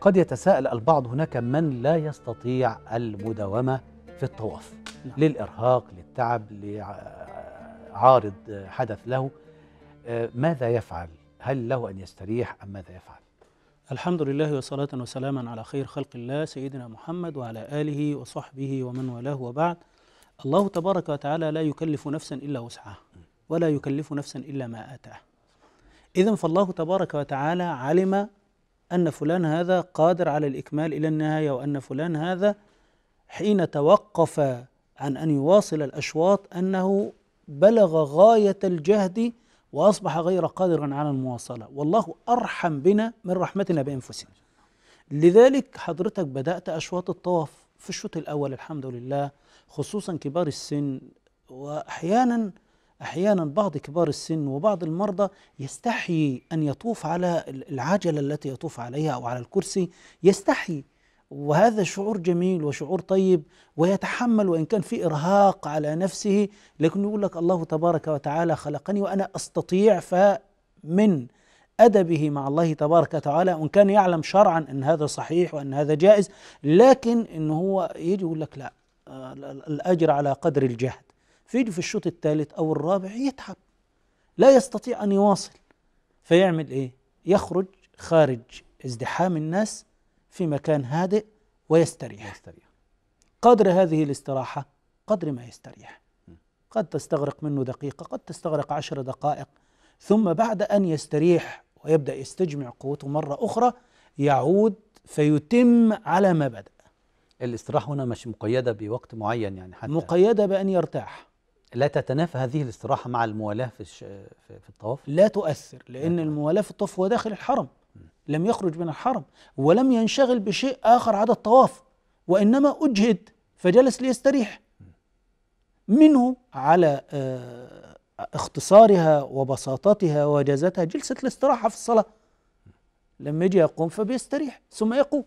قد يتساءل البعض هناك من لا يستطيع المداومة في الطواف نعم. للإرهاق للتعب لعارض حدث له آه، ماذا يفعل؟ هل له أن يستريح أم ماذا يفعل؟ الحمد لله وصلاة وسلاما على خير خلق الله سيدنا محمد وعلى آله وصحبه ومن والاه وبعد الله تبارك وتعالى لا يكلف نفسا إلا وسعها ولا يكلف نفسا إلا ما آتاه إذا فالله تبارك وتعالى علم أن فلان هذا قادر على الإكمال إلى النهاية وأن فلان هذا حين توقف عن أن يواصل الأشواط أنه بلغ غاية الجهد وأصبح غير قادر على المواصلة والله أرحم بنا من رحمتنا بأنفسنا لذلك حضرتك بدأت أشواط الطواف في الشوط الأول الحمد لله خصوصا كبار السن وأحيانا أحيانا بعض كبار السن وبعض المرضى يستحي أن يطوف على العجلة التي يطوف عليها أو على الكرسي يستحي وهذا شعور جميل وشعور طيب ويتحمل وإن كان في إرهاق على نفسه لكن يقول لك الله تبارك وتعالى خلقني وأنا أستطيع فمن أدبه مع الله تبارك وتعالى وإن كان يعلم شرعا أن هذا صحيح وأن هذا جائز لكن إن هو يجي يقول لك لا آه، الأجر على قدر الجهد فيجي في الشوط الثالث أو الرابع يتعب لا يستطيع أن يواصل فيعمل إيه؟ يخرج خارج ازدحام الناس في مكان هادئ ويستريح يستريح. قدر هذه الاستراحة قدر ما يستريح قد تستغرق منه دقيقة قد تستغرق عشر دقائق ثم بعد أن يستريح ويبدأ يستجمع قوته مرة أخرى يعود فيتم على ما بدأ الاستراحة هنا مش مقيدة بوقت معين يعني حتى مقيدة بأن يرتاح لا تتنافى هذه الاستراحة مع الموالاة في في الطواف؟ لا تؤثر لأن الموالاة في الطواف هو داخل الحرم لم يخرج من الحرم ولم ينشغل بشيء آخر عدا الطواف وإنما أجهد فجلس ليستريح منه على آه، اختصارها وبساطتها وجازتها جلسة الاستراحة في الصلاة لما يجي يقوم فبيستريح ثم يقوم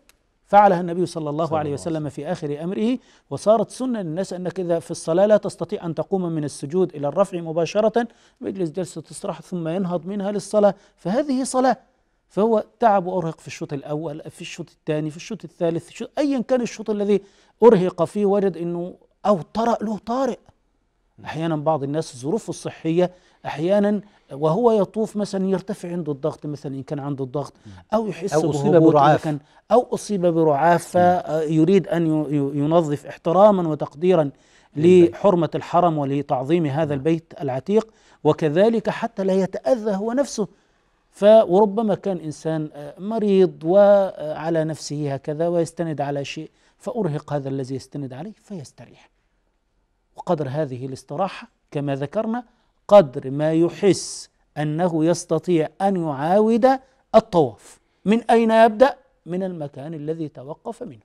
فعلها النبي صلى الله عليه وسلم في آخر أمره وصارت سنة للناس أنك إذا في الصلاة لا تستطيع أن تقوم من السجود إلى الرفع مباشرة يجلس جلسة استراحة ثم ينهض منها للصلاة فهذه صلاة فهو تعب وأرهق في الشوط الأول في الشوط الثاني في الشوط الثالث أيا كان الشوط الذي أرهق فيه وجد أنه أو طرأ له طارئ أحيانا بعض الناس ظروفه الصحية أحيانا وهو يطوف مثلا يرتفع عنده الضغط مثلا إن كان عنده الضغط أو يحس أو أصيب برعاف أو أصيب برعاف فيريد نعم. أن ينظف احتراما وتقديرا لحرمة الحرم ولتعظيم هذا نعم. البيت العتيق وكذلك حتى لا يتأذى هو نفسه فربما كان إنسان آه، مريض وعلى نفسه هكذا ويستند على شيء فأرهق هذا الذي يستند عليه فيستريح وقدر هذه الاستراحة كما ذكرنا قدر ما يحس أنه يستطيع أن يعاود الطواف من أين يبدأ؟ من المكان الذي توقف منه